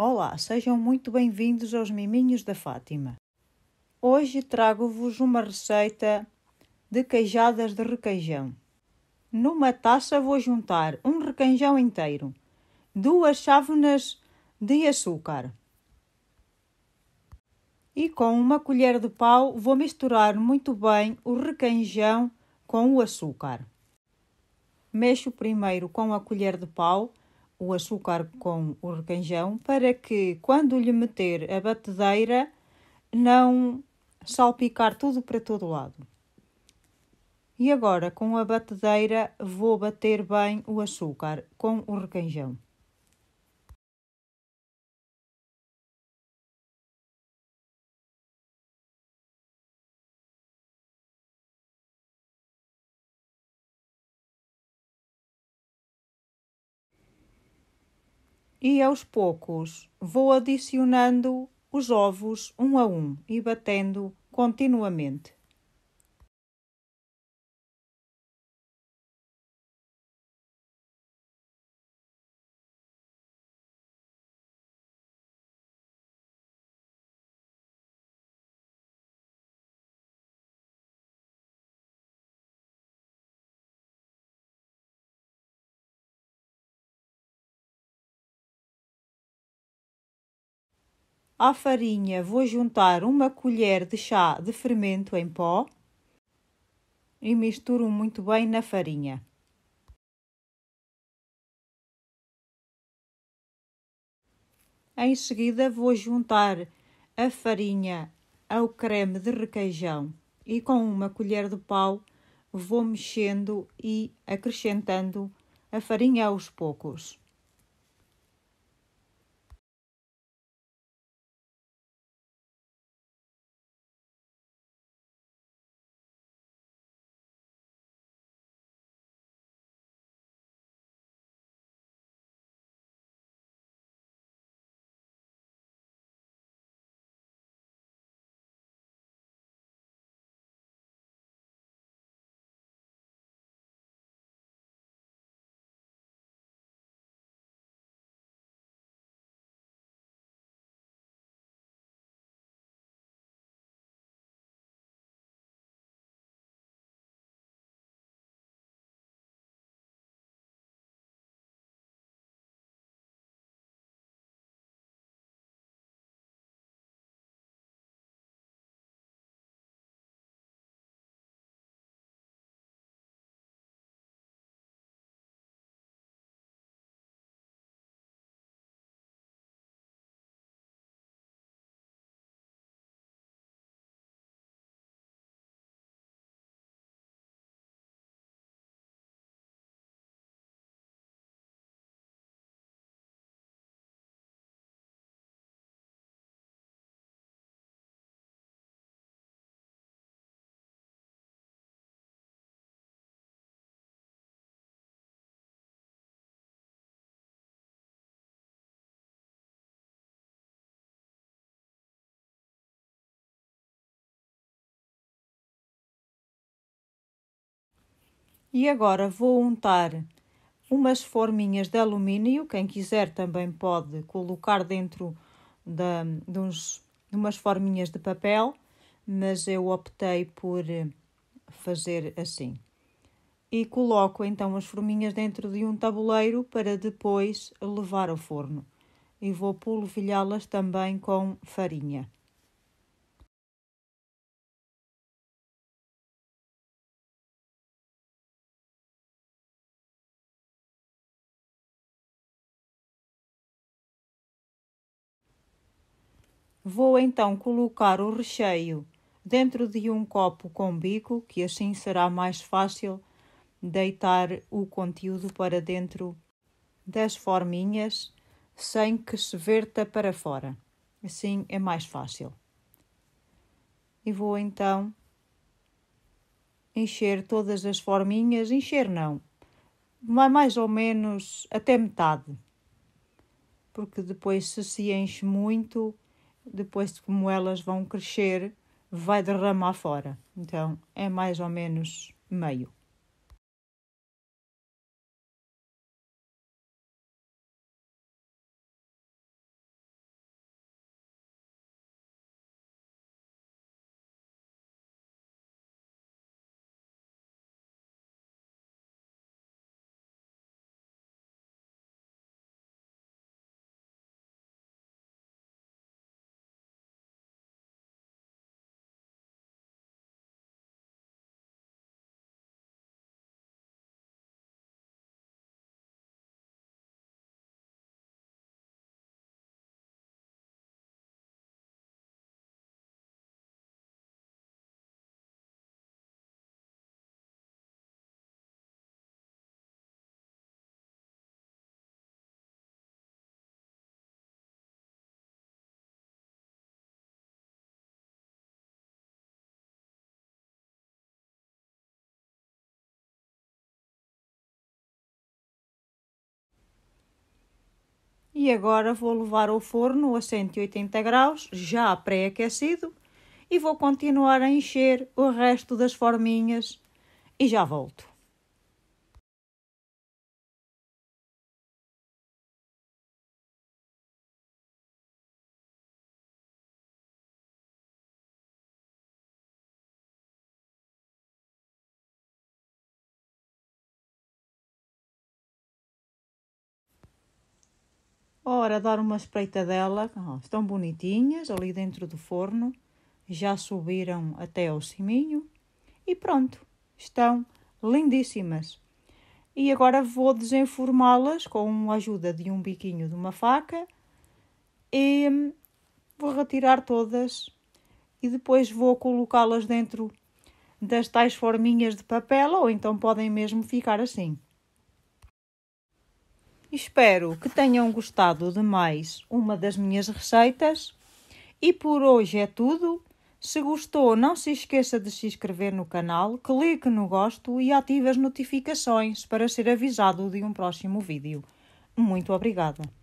Olá, sejam muito bem-vindos aos Miminhos da Fátima. Hoje trago-vos uma receita de queijadas de requeijão. Numa taça vou juntar um requeijão inteiro, duas chávenas de açúcar e com uma colher de pau vou misturar muito bem o requeijão com o açúcar. Mexo primeiro com a colher de pau o açúcar com o requeijão para que, quando lhe meter a batedeira, não salpicar tudo para todo lado. E agora, com a batedeira, vou bater bem o açúcar com o requeijão. e aos poucos vou adicionando os ovos um a um e batendo continuamente. À farinha vou juntar uma colher de chá de fermento em pó e misturo muito bem na farinha. Em seguida, vou juntar a farinha ao creme de requeijão e com uma colher de pau vou mexendo e acrescentando a farinha aos poucos. E agora vou untar umas forminhas de alumínio, quem quiser também pode colocar dentro de, de, uns, de umas forminhas de papel, mas eu optei por eh, fazer assim. E coloco então as forminhas dentro de um tabuleiro para depois levar ao forno. E vou polvilhá-las também com farinha. Vou então colocar o recheio dentro de um copo com bico, que assim será mais fácil deitar o conteúdo para dentro das forminhas sem que se verta para fora. Assim é mais fácil. E vou então encher todas as forminhas, encher não, mais ou menos até metade, porque depois se se enche muito depois de como elas vão crescer, vai derramar fora. Então é mais ou menos meio. E agora vou levar ao forno a 180 graus, já pré-aquecido, e vou continuar a encher o resto das forminhas e já volto. Ora, dar uma espreitadela, oh, ah, estão bonitinhas ali dentro do forno, já subiram até ao ciminho e pronto, estão lindíssimas. E agora vou desenformá-las com a ajuda de um biquinho de uma faca e hum, vou retirar todas e depois vou colocá-las dentro das tais forminhas de papel ou então podem mesmo ficar assim. Espero que tenham gostado de mais uma das minhas receitas. E por hoje é tudo. Se gostou, não se esqueça de se inscrever no canal, clique no gosto e ative as notificações para ser avisado de um próximo vídeo. Muito obrigada!